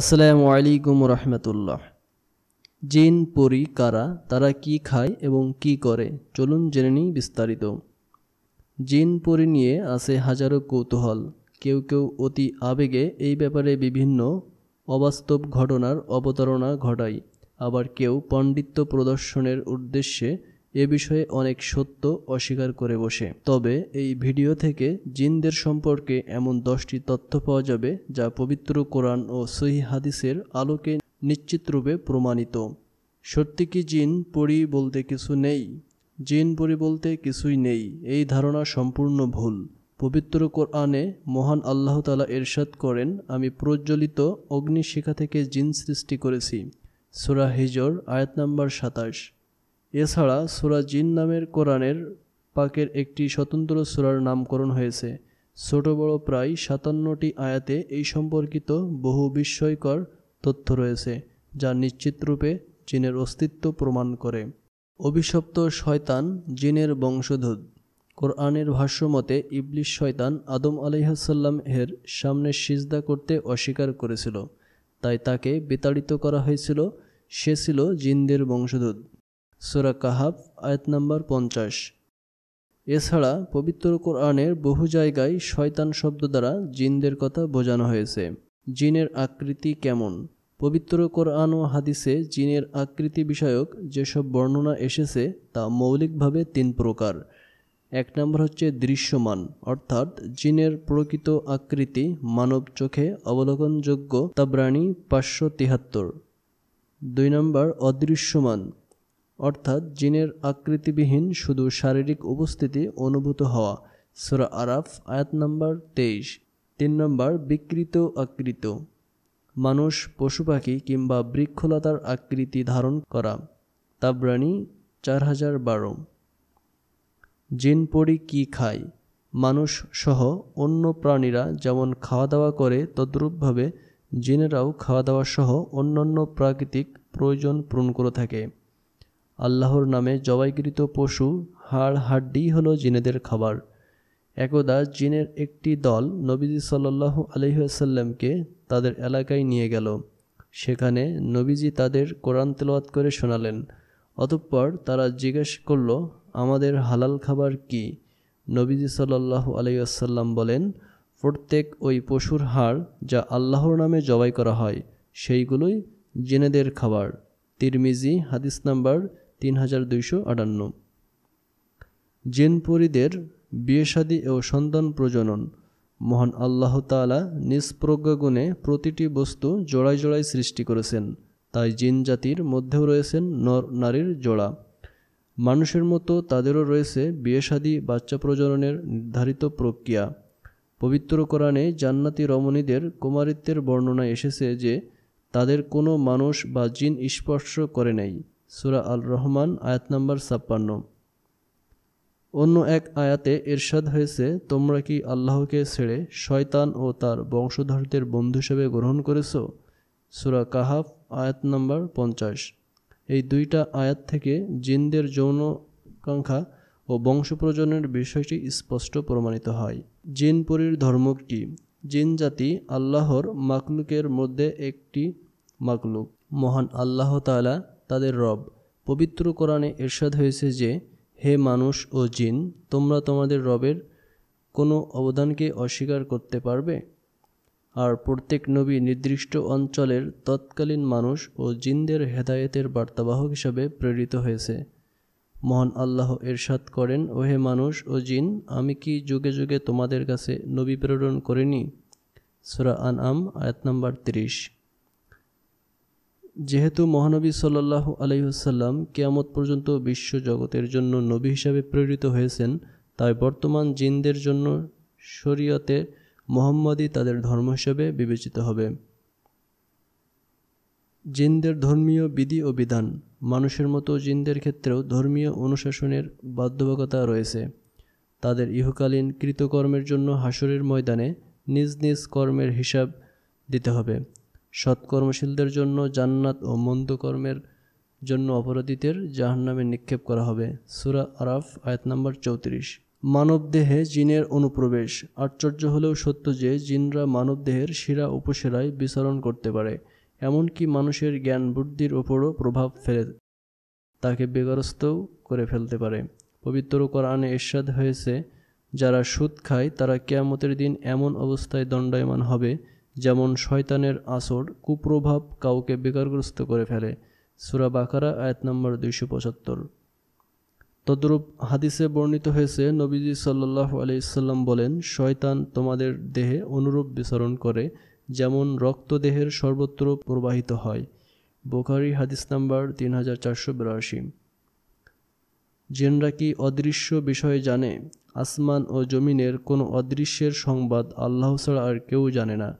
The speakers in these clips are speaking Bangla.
আসসালামু আলাইকুম রহমতুল্লাহ জিন পরি কারা তারা কি খায় এবং কি করে চলুন জেনে নিই বিস্তারিত জিন পরি নিয়ে আছে হাজারো কৌতূহল কেউ কেউ অতি আবেগে এই ব্যাপারে বিভিন্ন অবাস্তব ঘটনার অবতারণা ঘটায় আবার কেউ পণ্ডিত্য প্রদর্শনের উদ্দেশ্যে এ বিষয়ে অনেক সত্য অস্বীকার করে বসে তবে এই ভিডিও থেকে জিনদের সম্পর্কে এমন দশটি তথ্য পাওয়া যাবে যা পবিত্র কোরআন ও সহি হাদিসের আলোকে নিশ্চিতরূপে প্রমাণিত সত্যি কি জিন পরি বলতে কিছু নেই জিন পরি বলতে কিছুই নেই এই ধারণা সম্পূর্ণ ভুল পবিত্র কোরআনে মহান আল্লাহ তালা এরশাদ করেন আমি প্রজ্বলিত অগ্নিশিখা থেকে জিন সৃষ্টি করেছি সুরা হিজর আয়াত নাম্বার সাতাশ এছাড়া সুরা জিন নামের কোরআনের পাকের একটি স্বতন্ত্র সুরার নামকরণ হয়েছে ছোট বড় প্রায় সাতান্নটি আয়াতে এই সম্পর্কিত বহু বিস্ময়কর তথ্য রয়েছে যা নিশ্চিতরূপে জিনের অস্তিত্ব প্রমাণ করে অভিশপ্ত শয়তান জিনের বংশধূত কোরআনের ভাষ্যমতে ইবলিশ শয়তান আদম আলাইহাসাল্লাম এর সামনে সিজদা করতে অস্বীকার করেছিল তাই তাকে বিতাড়িত করা হয়েছিল সে ছিল জিনদের বংশধূত সুরা কাহাব আয়াত নম্বর পঞ্চাশ এছাড়া পবিত্র কোরআনের বহু জায়গায় শয়তান শব্দ দ্বারা জিনদের কথা বোঝানো হয়েছে জিনের আকৃতি কেমন পবিত্র কোরআন ও হাদিসে জিনের আকৃতি বিষয়ক যেসব বর্ণনা এসেছে তা মৌলিকভাবে তিন প্রকার এক নম্বর হচ্ছে দৃশ্যমান অর্থাৎ জিনের প্রকৃত আকৃতি মানব চোখে অবলোকনযোগ্য তা প্রাণী পাঁচশো তিহাত্তর দুই নম্বর অদৃশ্যমান অর্থাৎ জিনের আকৃতিবিহীন শুধু শারীরিক উপস্থিতি অনুভূত হওয়া সুরা আরাফ আয়াত নম্বর তেইশ তিন নম্বর বিকৃত আকৃত মানুষ পশু পাখি কিংবা বৃক্ষলতার আকৃতি ধারণ করা তাবরানি চার হাজার বারো জিন পড়ি কী খায় মানুষ সহ অন্য প্রাণীরা যেমন খাওয়া দাওয়া করে তদ্রূপভাবে জিনেরাও খাওয়া দাওয়া সহ অন্যান্য প্রাকৃতিক প্রয়োজন পূরণ করে থাকে আল্লাহর নামে জবাইকৃত পশু হাড় হাড্ডি হলো জিনেদের খাবার একদা জিনের একটি দল নবীজি সাল্লাল্লাহু আলহিহাসাল্লামকে তাদের এলাকায় নিয়ে গেল সেখানে নবীজি তাদের কোরআন তেলাওয়াত করে শোনালেন অতঃপর তারা জিজ্ঞেস করল আমাদের হালাল খাবার কি নবীজি সাল্লাল্লাহু আলহিহাসাল্লাম বলেন প্রত্যেক ওই পশুর হাড় যা আল্লাহর নামে জবাই করা হয় সেইগুলোই জেনেদের খাবার তিরমিজি হাদিস নাম্বার তিন হাজার দুইশো আটান্ন জেনপুরীদের বিয়েশাদী ও সন্তান প্রজনন মহান আল্লাহ তালা নিজ প্রতিটি বস্তু জোড়ায় জোড়ায় সৃষ্টি করেছেন তাই জিন জাতির মধ্যেও রয়েছেন নর নারীর জোড়া মানুষের মতো তাদেরও রয়েছে বিয়েশাদী বাচ্চা প্রজননের নির্ধারিত প্রক্রিয়া পবিত্র কোরআনে জান্নাতি রমণীদের কুমারিত্বের বর্ণনা এসেছে যে তাদের কোনো মানুষ বা জিন স্পর্শ করে নাই সুরা আল রহমান আয়াত নম্বর ছাপ্পান্ন অন্য এক আয়াতে এরশাদ হয়েছে তোমরা কি আল্লাহকে ছেড়ে শয়তান ও তার বংশধরদের বন্ধু হিসেবে গ্রহণ করেছ সুরা কাহাফ আয়াত নম্বর পঞ্চাশ এই দুইটা আয়াত থেকে জিনদের যৌন কাঙ্ক্ষা ও বংশপ্রজনের বিষয়টি স্পষ্ট প্রমাণিত হয় জিনপুরীর ধর্ম কি জিন জাতি আল্লাহর মাকলুকের মধ্যে একটি মাকলুক মহান আল্লাহ তালা তাদের রব পবিত্র কোরআনে এরশাদ হয়েছে যে হে মানুষ ও জিন তোমরা তোমাদের রবের কোনো অবদানকে অস্বীকার করতে পারবে আর প্রত্যেক নবী নির্দিষ্ট অঞ্চলের তৎকালীন মানুষ ও জিনদের হেদায়েতের বার্তাবাহক হিসাবে প্রেরিত হয়েছে মহান আল্লাহ এরশাদ করেন ওহে মানুষ ও জিন আমি কি যুগে যুগে তোমাদের কাছে নবী প্রেরণ করিনি সুরা আন আম আয়াত নম্বর তিরিশ যেহেতু মহানবী সাল্লাহ আলহিহসাল্লাম কেয়ামত পর্যন্ত বিশ্ব জগতের জন্য নবী হিসাবে প্রেরিত হয়েছেন তাই বর্তমান জিনদের জন্য শরীয়তে মোহাম্মদই তাদের ধর্ম হিসাবে বিবেচিত হবে জিনদের ধর্মীয় বিধি ও বিধান মানুষের মতো জিনদের ক্ষেত্রেও ধর্মীয় অনুশাসনের বাধ্যবাধকতা রয়েছে তাদের ইহকালীন কৃতকর্মের জন্য হাসরের ময়দানে নিজ নিজ কর্মের হিসাব দিতে হবে সৎকর্মশীলদের জন্য জান্নাত ও মন্দ কর্মের জন্য অপরাধীদের জাহান্নামে নিক্ষেপ করা হবে সুরা আরাফ আয়াত নম্বর চৌত্রিশ মানব দেহে জিনের অনুপ্রবেশ আশ্চর্য হলেও সত্য যে জিনরা মানব দেহের শিরা উপশিরায় বিচরণ করতে পারে এমনকি মানুষের জ্ঞান বুদ্ধির ওপরও প্রভাব ফেলে তাকে বেগরস্তও করে ফেলতে পারে পবিত্র কোরআনে এরশাদ হয়েছে যারা সুদ খায় তারা কেয়ামতের দিন এমন অবস্থায় দণ্ডায়মান হবে যেমন শয়তানের আসর কুপ্রভাব কাউকে বেকারগ্রস্ত করে ফেলে সুরা বাকারা আয়াত নম্বর দুইশো পঁচাত্তর তদ্রূপ হাদিসে বর্ণিত হয়েছে নবীজি সাল্লাহ আলাইসাল্লাম বলেন শয়তান তোমাদের দেহে অনুরূপ বিচরণ করে যেমন রক্ত দেহের সর্বত্র প্রবাহিত হয় বোখারি হাদিস নাম্বার তিন হাজার চারশো বিরাশি জেনরা কি অদৃশ্য বিষয়ে জানে আসমান ও জমিনের কোনো অদৃশ্যের সংবাদ আল্লাহ ছাড়া আর কেউ জানে না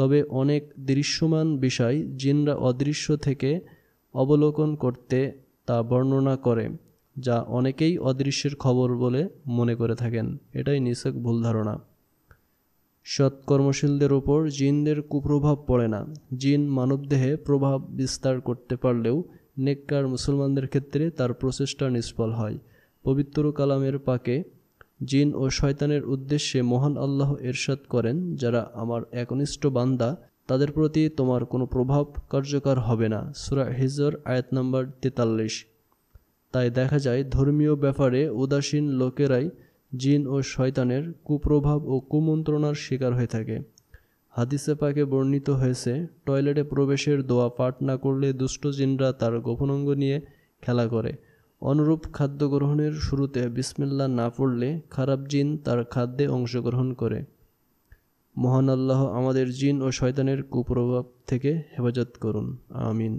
তবে অনেক দৃশ্যমান বিষয় জিনরা অদৃশ্য থেকে অবলোকন করতে তা বর্ণনা করে যা অনেকেই অদৃশ্যের খবর বলে মনে করে থাকেন এটাই নিছক ভুল ধারণা সৎকর্মশীলদের ওপর জিনদের কুপ্রভাব পড়ে না জিন মানবদেহে প্রভাব বিস্তার করতে পারলেও নেককার মুসলমানদের ক্ষেত্রে তার প্রচেষ্টা নিষ্ফল হয় পবিত্র কালামের পাকে জিন ও শয়তানের উদ্দেশ্যে মহান আল্লাহ এরশাদ করেন যারা আমার একনিষ্ঠ বান্দা তাদের প্রতি তোমার কোনো প্রভাব কার্যকর হবে না সুরা হিজর আয়াত নম্বর তেতাল্লিশ তাই দেখা যায় ধর্মীয় ব্যাপারে উদাসীন লোকেরাই জিন ও শয়তানের কুপ্রভাব ও কুমন্ত্রণার শিকার হয়ে থাকে হাদিসে পাকে বর্ণিত হয়েছে টয়লেটে প্রবেশের দোয়া পাঠ না করলে দুষ্ট জিনরা তার গোপনঙ্গ নিয়ে খেলা করে অনুরূপ খাদ্য গ্রহণের শুরুতে বিসমিল্লা না পড়লে খারাপ জিন তার খাদ্যে অংশগ্রহণ করে মহান আল্লাহ আমাদের জিন ও শয়তানের কুপ্রভাব থেকে হেফাজত করুন আমিন